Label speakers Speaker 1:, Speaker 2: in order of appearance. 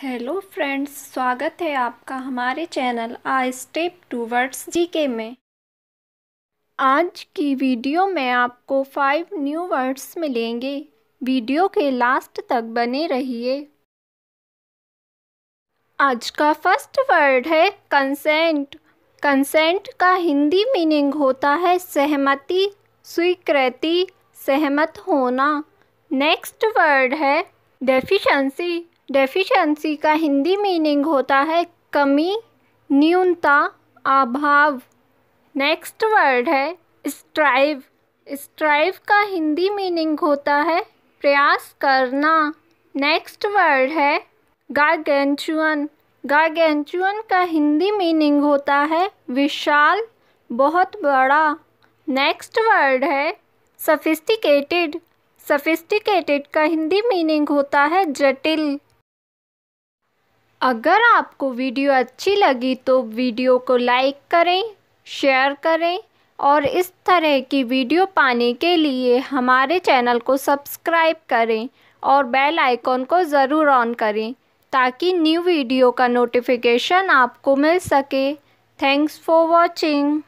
Speaker 1: hello friends स्वागत है आपका हमारे channel a step towards G K में आज की वीडियो में आपको फाइव न्यू वर्ड्स मिलेंगे वीडियो के लास्ट तक बने रहिए आज का फर्स्ट वर्ड है कंसेंट कंसेंट का हिंदी मीनिंग होता है सहमति स्वीकृति सहमत होना नेक्स्ट वर्ड है डेफिशंसी डेफिशिएंसी का हिंदी मीनिंग होता है कमी न्यूनता अभाव नेक्स्ट वर्ड है स्ट्राइव स्ट्राइव का हिंदी मीनिंग होता है प्रयास करना नेक्स्ट वर्ड है गागेंचुअन गागेंचुअन का हिंदी मीनिंग होता है विशाल बहुत बड़ा नेक्स्ट वर्ड है सफिस्टिकेटेड सफिस्टिकेटेड का हिंदी मीनिंग होता है जटिल अगर आपको वीडियो अच्छी लगी तो वीडियो को लाइक करें शेयर करें और इस तरह की वीडियो पाने के लिए हमारे चैनल को सब्सक्राइब करें और बेल आइकॉन को ज़रूर ऑन करें ताकि न्यू वीडियो का नोटिफिकेशन आपको मिल सके थैंक्स फॉर वॉचिंग